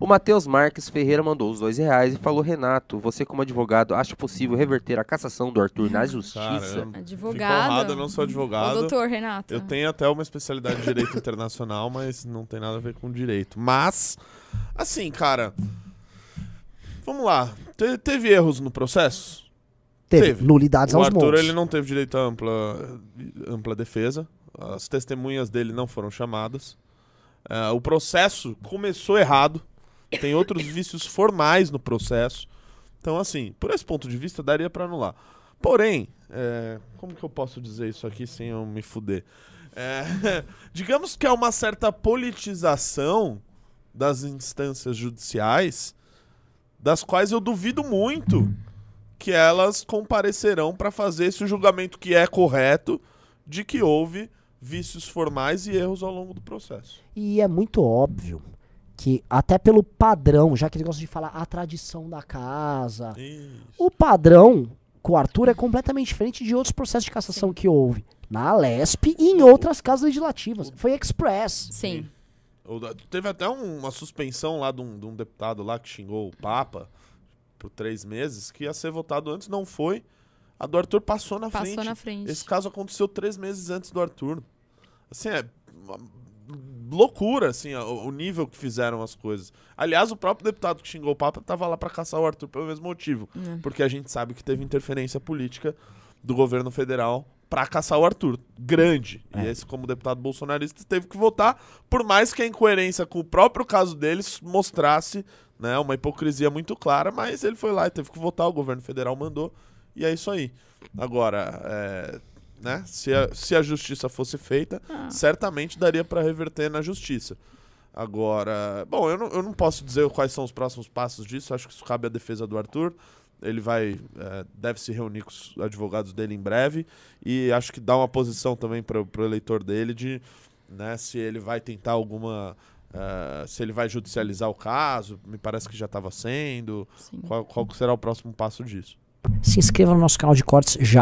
O Matheus Marques Ferreira mandou os dois reais e falou: Renato, você, como advogado, acha possível reverter a cassação do Arthur na justiça? advogado. Honrado, eu não sou advogado. O doutor, Renato. Eu tenho até uma especialidade de direito internacional, mas não tem nada a ver com direito. Mas, assim, cara. Vamos lá. Te teve erros no processo? Teve. teve. Nulidades o aos Arthur, O Arthur ele não teve direito à ampla, ampla defesa. As testemunhas dele não foram chamadas. Uh, o processo começou errado tem outros vícios formais no processo. Então, assim, por esse ponto de vista, daria para anular. Porém, é, como que eu posso dizer isso aqui sem eu me fuder? É, digamos que há uma certa politização das instâncias judiciais, das quais eu duvido muito que elas comparecerão para fazer esse julgamento que é correto de que houve vícios formais e erros ao longo do processo. E é muito óbvio que até pelo padrão, já que eles gostam de falar a tradição da casa, Isso. o padrão com o Arthur é completamente diferente de outros processos de cassação Sim. que houve na Lesp e em outras casas legislativas. Foi express. Sim. Teve até um, uma suspensão lá de um, de um, deputado lá que xingou o Papa por três meses, que ia ser votado antes, não foi. A do Arthur passou na passou frente. Passou na frente. Esse caso aconteceu três meses antes do Arthur. Assim, é loucura, assim, o nível que fizeram as coisas. Aliás, o próprio deputado que xingou o Papa estava lá para caçar o Arthur pelo mesmo motivo. Hum. Porque a gente sabe que teve interferência política do governo federal para caçar o Arthur. Grande. É. E esse, como deputado bolsonarista, teve que votar, por mais que a incoerência com o próprio caso deles mostrasse né, uma hipocrisia muito clara, mas ele foi lá e teve que votar, o governo federal mandou, e é isso aí. Agora, é né? Se a, se a justiça fosse feita, ah. certamente daria para reverter na justiça. Agora, bom, eu não, eu não posso dizer quais são os próximos passos disso, acho que isso cabe à defesa do Arthur. Ele vai, é, deve se reunir com os advogados dele em breve e acho que dá uma posição também para o eleitor dele de né, se ele vai tentar alguma. Uh, se ele vai judicializar o caso, me parece que já estava sendo. Qual, qual será o próximo passo disso? Se inscreva no nosso canal de cortes já.